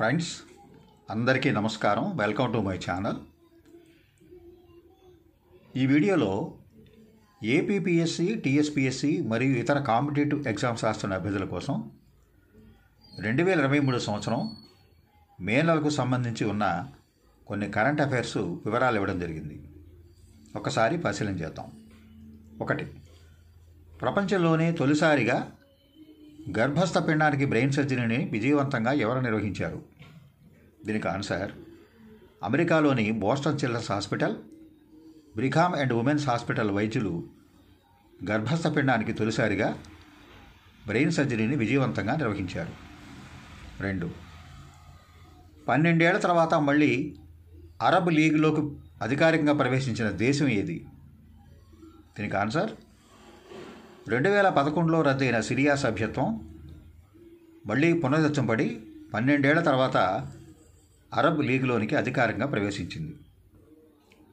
friends అందరికీ నమస్కారం welcome to my channel ఈ వీడియోలో ఏపీపీఎస్సి టీఎస్పీఎస్సి మరియు ఇతర కాంపిటేటివ్ ఎగ్జామ్స్ రాస్తున్న అభ్యర్థుల కోసం రెండు వేల ఇరవై మూడు సంవత్సరం మే నెలకు సంబంధించి ఉన్న కొన్ని కరెంట్ అఫైర్స్ వివరాలు ఇవ్వడం జరిగింది ఒకసారి పరిశీలన చేద్దాం ఒకటి ప్రపంచంలోనే తొలిసారిగా గర్భస్థ పిండానికి బ్రెయిన్ సర్జరీని విజయవంతంగా ఎవరు నిర్వహించారు దీనికి ఆన్సర్ అమెరికాలోని Boston Children's Hospital Brigham and Women's Hospital వైద్యులు గర్భస్థ పిండానికి తొలిసారిగా బ్రెయిన్ సర్జరీని విజయవంతంగా నిర్వహించారు రెండు పన్నెండేళ్ల తర్వాత మళ్ళీ అరబ్ లీగ్లోకి అధికారికంగా ప్రవేశించిన దేశం ఏది దీనికి ఆన్సర్ రెండు వేల పదకొండులో రద్దయిన సిరియా సభ్యత్వం మళ్ళీ పునరుద్ధరించబడి పన్నెండేళ్ల తర్వాత అరబ్ లీగ్లోనికి అధికారికంగా ప్రవేశించింది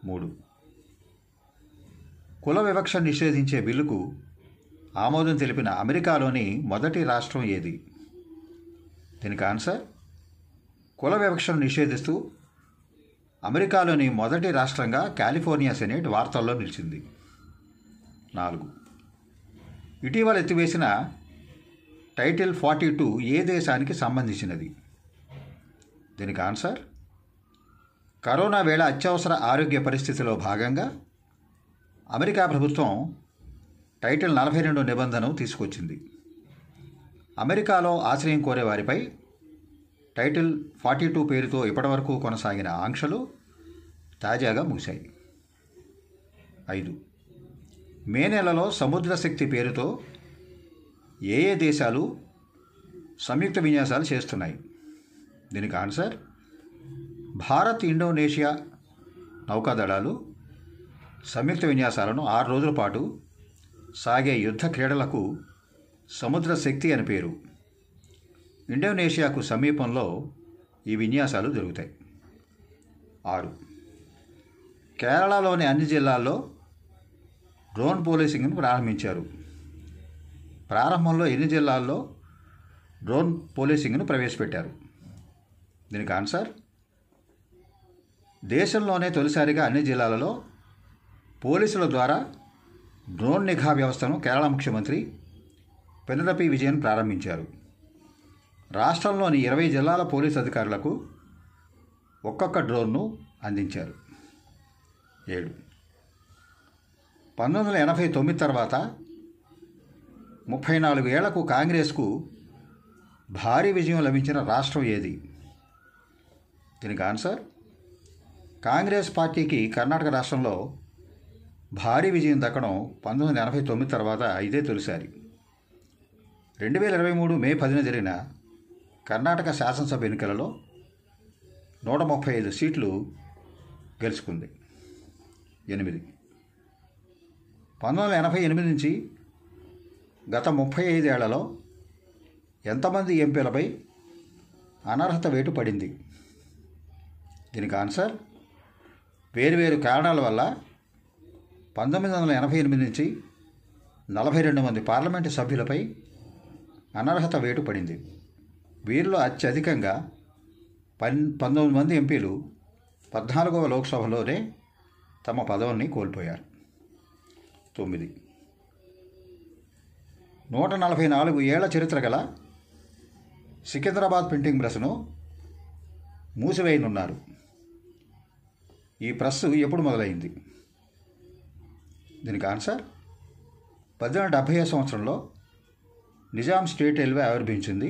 మూడు కుల వివక్ష నిషేధించే బిల్లుకు ఆమోదం తెలిపిన అమెరికాలోని మొదటి రాష్ట్రం ఏది దీనికి ఆన్సర్ కుల వివక్షను నిషేధిస్తూ అమెరికాలోని మొదటి రాష్ట్రంగా కాలిఫోర్నియా సెనేట్ వార్తల్లో నిలిచింది నాలుగు ఇటీవల ఎత్తివేసిన టైటిల్ ఫార్టీ టూ ఏ దేశానికి సంబంధించినది దీనికి ఆన్సర్ కరోనా వేళ అత్యవసర ఆరోగ్య పరిస్థితిలో భాగంగా అమెరికా ప్రభుత్వం టైటిల్ నలభై రెండు నిబంధనను తీసుకొచ్చింది అమెరికాలో ఆశ్రయం కోరే వారిపై టైటిల్ ఫార్టీ టూ పేరుతో ఇప్పటివరకు కొనసాగిన ఆంక్షలు తాజాగా ముగిశాయి ఐదు మే నెలలో సముద్ర శక్తి పేరుతో ఏ ఏ దేశాలు సంయుక్త విన్యాసాలు చేస్తున్నాయి దీనికి ఆన్సర్ భారత్ ఇండోనేషియా నౌకాదళాలు సంయుక్త విన్యాసాలను ఆరు రోజుల పాటు సాగే యుద్ధ క్రీడలకు సముద్ర శక్తి అని పేరు ఇండోనేషియాకు సమీపంలో ఈ విన్యాసాలు జరుగుతాయి ఆరు కేరళలోని అన్ని జిల్లాల్లో డ్రోన్ పోలీసింగ్ను ప్రారంభించారు ప్రారంభంలో ఎన్ని జిల్లాల్లో డ్రోన్ పోలీసింగ్ను ప్రవేశపెట్టారు దీనికి ఆన్సర్ దేశంలోనే తొలిసారిగా అన్ని జిల్లాలలో పోలీసుల ద్వారా డ్రోన్ నిఘా వ్యవస్థను కేరళ ముఖ్యమంత్రి పెనరపి విజయన్ ప్రారంభించారు రాష్ట్రంలోని ఇరవై జిల్లాల పోలీసు అధికారులకు ఒక్కొక్క డ్రోన్ను అందించారు ఏడు పంతొమ్మిది వందల ఎనభై తొమ్మిది తర్వాత ముప్పై నాలుగు ఏళ్లకు కాంగ్రెస్కు భారీ విజయం లభించిన రాష్ట్రం ఏది దీనికి ఆన్సర్ కాంగ్రెస్ పార్టీకి కర్ణాటక రాష్ట్రంలో భారీ విజయం దక్కడం పంతొమ్మిది వందల ఎనభై తొమ్మిది తర్వాత ఇదే తొలిసారి రెండు వేల ఇరవై మూడు మే పదిన జరిగిన కర్ణాటక శాసనసభ ఎన్నికలలో నూట ముప్పై ఐదు సీట్లు గెలుచుకుంది ఎనిమిది పంతొమ్మిది వందల ఎనభై ఎనిమిది నుంచి గత ముప్పై ఐదేళ్లలో ఎంతమంది ఎంపీలపై అనర్హత వేటు పడింది దీనికి ఆన్సర్ వేరువేరు కారణాల వల్ల పంతొమ్మిది వందల ఎనభై ఎనిమిది నుంచి నలభై రెండు మంది పార్లమెంటు సభ్యులపై అనర్హత వేటు పడింది వీరిలో అత్యధికంగా పన్ పంతొమ్మిది మంది ఎంపీలు పద్నాలుగవ లోక్సభలోనే తమ పదవుల్ని కోల్పోయారు తొమ్మిది నూట నలభై నాలుగు ఏళ్ల చరిత్ర గల సికింద్రాబాద్ ప్రింటింగ్ ప్రెస్ను మూసివేయనున్నారు ఈ ప్రెస్ ఎప్పుడు మొదలైంది దీనికి ఆన్సర్ పద్దెనిమిది డెబ్భై సంవత్సరంలో నిజాం స్టేట్ రైల్వే ఆవిర్భించింది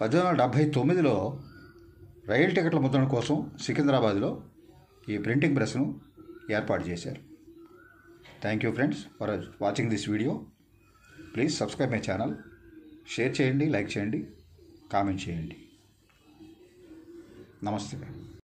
పద్దెనిమిది వందల డెబ్భై తొమ్మిదిలో రైలు టికెట్ల ముద్రణ కోసం సికింద్రాబాద్లో ఈ ప్రింటింగ్ ప్రెస్ను ఏర్పాటు చేశారు thank you friends for watching this video please subscribe my channel share చేయండి లైక్ చేయండి కామెంట్ చేయండి నమస్తే